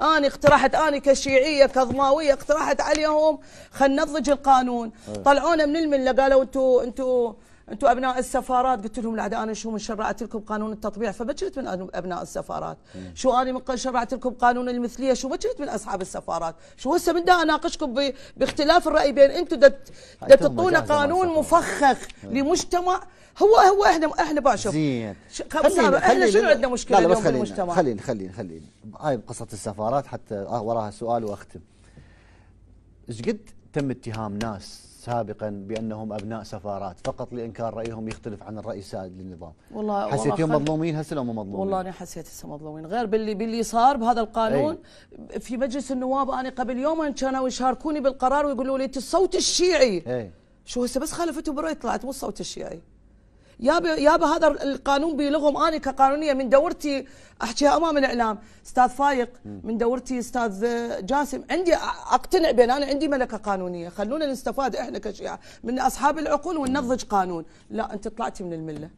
أنا اقترحت أنا كشيعية كضماوية اقترحت عليهم خلنا ننضج القانون طلعونا من الملة قالوا أنتوا أنتوا انتم ابناء السفارات قلت لهم لا انا شو من شرعت لكم قانون التطبيع فبجلت من ابناء السفارات مم. شو انا من شرعت لكم قانون المثليه شو بجلت من اصحاب السفارات شو هسه بدي اناقشكم ب... باختلاف الراي بين انتم دا تعطونا قانون مفخخ لمجتمع هو هو احنا احنا باشر زين خلينا احنا شنو عندنا مشكله لا لا بس خلينا خلينا خلينا خلينا هاي بقصه السفارات حتى آه، وراها سؤال واختم ايش قد تم اتهام ناس سابقا بانهم ابناء سفارات فقط لانكار رايهم يختلف عن الراي السائد للنظام والله يوم مظلومين هسه لو مو مظلومين والله انا حسيت هسه مظلومين غير باللي باللي صار بهذا القانون أي. في مجلس النواب انا قبل يومين كانوا يشاركوني بالقرار ويقولوا لي انت الصوت الشيعي أي. شو هسه بس خالفته برايي طلعت مو الصوت الشيعي يابا يابا هذا القانون بيلغم انا كقانونيه من دورتي احكيها امام الاعلام استاذ فايق من دورتي استاذ جاسم عندي اقتنع بين انا عندي ملكه قانونيه خلونا نستفاد احنا كشيعه من اصحاب العقول وننضج قانون لا انت طلعتي من المله